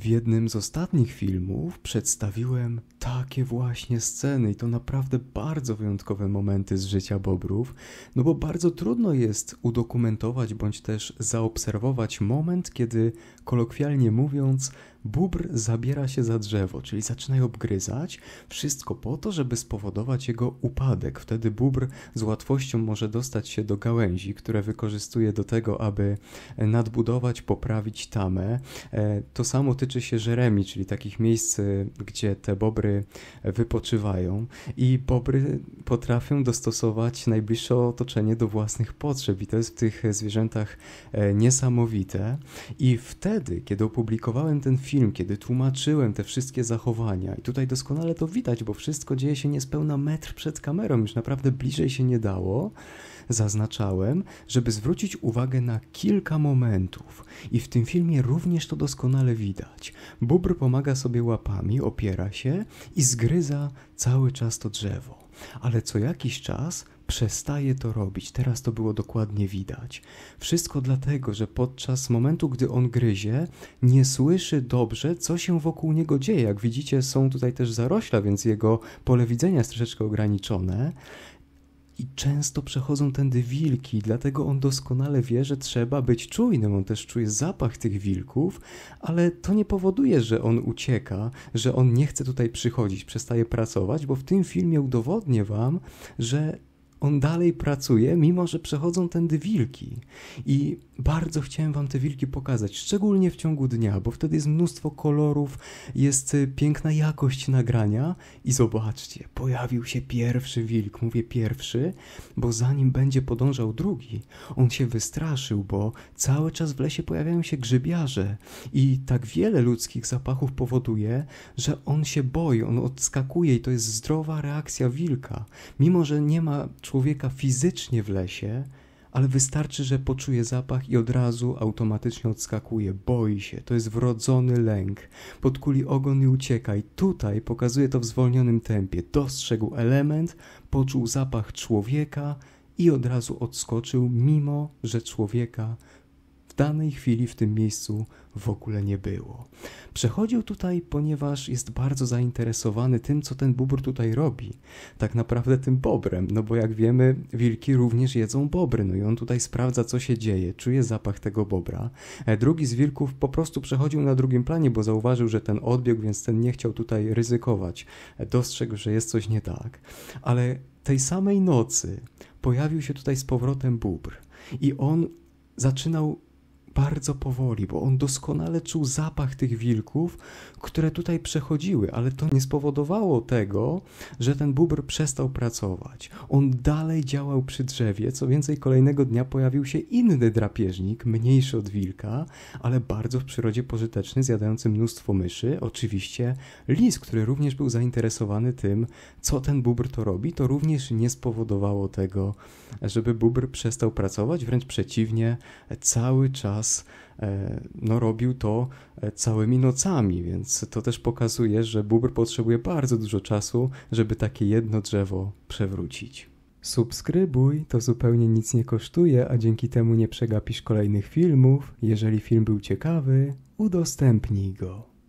W jednym z ostatnich filmów przedstawiłem takie właśnie sceny i to naprawdę bardzo wyjątkowe momenty z życia bobrów, no bo bardzo trudno jest udokumentować bądź też zaobserwować moment, kiedy kolokwialnie mówiąc, bóbr zabiera się za drzewo, czyli zaczyna obgryzać, wszystko po to, żeby spowodować jego upadek. Wtedy bóbr z łatwością może dostać się do gałęzi, które wykorzystuje do tego, aby nadbudować, poprawić tamę. E, to samo tyczy się Żeremi, czyli takich miejsc, e, gdzie te bobry wypoczywają i bobry potrafią dostosować najbliższe otoczenie do własnych potrzeb i to jest w tych zwierzętach e, niesamowite i wtedy, kiedy opublikowałem ten film, film, kiedy tłumaczyłem te wszystkie zachowania, i tutaj doskonale to widać, bo wszystko dzieje się niespełna metr przed kamerą, już naprawdę bliżej się nie dało, zaznaczałem, żeby zwrócić uwagę na kilka momentów. I w tym filmie również to doskonale widać. Bóbr pomaga sobie łapami, opiera się i zgryza cały czas to drzewo. Ale co jakiś czas przestaje to robić. Teraz to było dokładnie widać. Wszystko dlatego, że podczas momentu, gdy on gryzie, nie słyszy dobrze, co się wokół niego dzieje. Jak widzicie, są tutaj też zarośla, więc jego pole widzenia jest troszeczkę ograniczone. I często przechodzą tędy wilki, dlatego on doskonale wie, że trzeba być czujnym. On też czuje zapach tych wilków, ale to nie powoduje, że on ucieka, że on nie chce tutaj przychodzić, przestaje pracować, bo w tym filmie udowodnię wam, że on dalej pracuje, mimo że przechodzą tędy wilki. I bardzo chciałem wam te wilki pokazać, szczególnie w ciągu dnia, bo wtedy jest mnóstwo kolorów, jest y, piękna jakość nagrania. I zobaczcie, pojawił się pierwszy wilk. Mówię pierwszy, bo zanim będzie podążał drugi, on się wystraszył, bo cały czas w lesie pojawiają się grzybiarze. I tak wiele ludzkich zapachów powoduje, że on się boi, on odskakuje i to jest zdrowa reakcja wilka. Mimo, że nie ma człowieka, człowieka fizycznie w lesie, ale wystarczy, że poczuje zapach i od razu automatycznie odskakuje. Boi się, to jest wrodzony lęk. Podkuli ogon i uciekaj. Tutaj pokazuje to w zwolnionym tempie. Dostrzegł element, poczuł zapach człowieka i od razu odskoczył, mimo że człowieka danej chwili w tym miejscu w ogóle nie było. Przechodził tutaj, ponieważ jest bardzo zainteresowany tym, co ten bóbr tutaj robi. Tak naprawdę tym bobrem, no bo jak wiemy, wilki również jedzą bobry, no i on tutaj sprawdza, co się dzieje, czuje zapach tego bobra. E, drugi z wilków po prostu przechodził na drugim planie, bo zauważył, że ten odbieg więc ten nie chciał tutaj ryzykować. E, dostrzegł, że jest coś nie tak. Ale tej samej nocy pojawił się tutaj z powrotem bóbr i on zaczynał bardzo powoli, bo on doskonale czuł zapach tych wilków, które tutaj przechodziły, ale to nie spowodowało tego, że ten bubr przestał pracować. On dalej działał przy drzewie, co więcej, kolejnego dnia pojawił się inny drapieżnik, mniejszy od wilka, ale bardzo w przyrodzie pożyteczny, zjadający mnóstwo myszy. Oczywiście lis, który również był zainteresowany tym, co ten bubr to robi, to również nie spowodowało tego, żeby bubr przestał pracować, wręcz przeciwnie, cały czas czas, e, no robił to e, całymi nocami, więc to też pokazuje, że bóbr potrzebuje bardzo dużo czasu, żeby takie jedno drzewo przewrócić. Subskrybuj, to zupełnie nic nie kosztuje, a dzięki temu nie przegapisz kolejnych filmów. Jeżeli film był ciekawy, udostępnij go.